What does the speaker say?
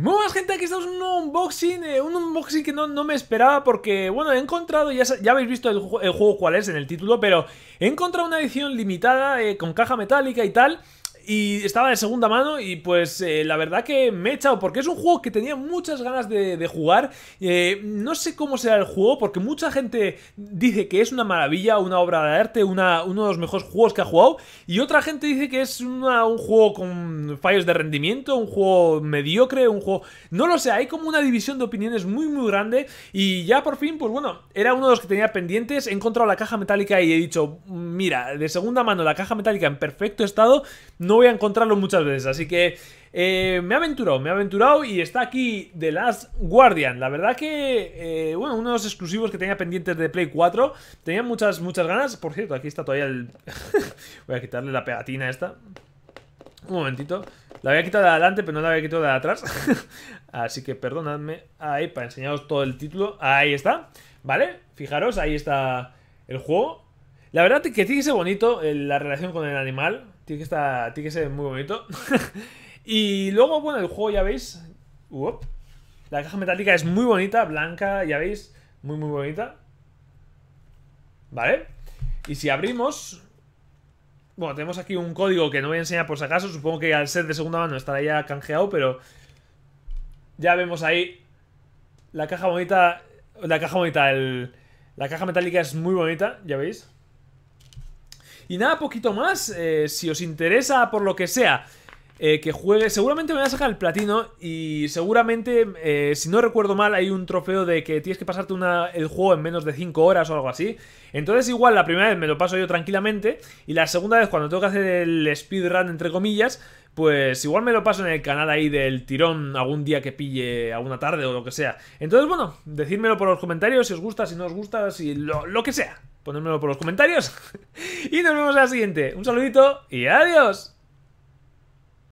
Muy buenas gente, aquí estamos en un nuevo unboxing, eh, un unboxing que no, no, me esperaba porque, bueno, he encontrado, ya, ya habéis visto el, juego cuál es en el título, pero he encontrado una edición limitada eh, con caja metálica y tal, y estaba de segunda mano y pues eh, la verdad que me he echado porque es un juego que tenía muchas ganas de, jugar. Eh, no sé cómo será el juego porque mucha gente dice que es una maravilla, una obra de arte, uno de los mejores juegos que ha jugado y otra gente dice que es un juego con fallos de rendimiento, un juego mediocre, un juego... No lo sé, hay como una división de opiniones muy muy grande y ya por fin, pues bueno, era uno de los que tenía pendientes, he encontrado la caja metálica y he dicho, mm, mira, de segunda mano la caja metálica en perfecto estado, no voy a encontrarlo muchas veces. Así que eh, me he aventurado, me ha aventurado y está aquí The Last Guardian. La verdad que, eh, bueno, uno de los exclusivos que tenía pendientes de Play 4. Tenía muchas, muchas ganas. Por cierto, aquí está todavía el... voy a quitarle la pegatina esta. Un momentito. La había quitado de adelante, pero no la había quitado de atrás. Así que perdonadme. Ahí, para enseñaros todo el título. Ahí está. ¿Vale? Fijaros, ahí está el juego. La verdad que tiene que bonito eh, la relación con el animal. Tiene que, que ser muy bonito. y luego, bueno, el juego ya veis. la caja metálica es muy bonita, blanca, ya veis. Muy, muy bonita. ¿Vale? Y si abrimos... Bueno, tenemos aquí un código que no voy a enseñar por si acaso. Supongo que al ser de segunda mano estará ya canjeado, pero... Ya vemos ahí la caja bonita... La caja bonita, el... La caja metálica es muy bonita, ya veis. Y nada, poquito más. Eh, si os interesa por lo que sea eh, que juegue. Seguramente me voy a sacar el platino y seguramente, eh, si no recuerdo mal, hay un trofeo de que tienes que pasarte una, el juego en menos de 5 horas o algo así. Entonces igual la primera vez me lo paso yo tranquilamente y la segunda vez cuando tengo que hacer el speedrun entre comillas, pues igual me lo paso en el canal ahí del tirón algún día que pille, alguna tarde o lo que sea. Entonces bueno, decídmelo por los comentarios si os gusta, si no os gusta, si lo que sea ponérmelo por los comentarios. y nos vemos en la siguiente. Un saludito y adiós.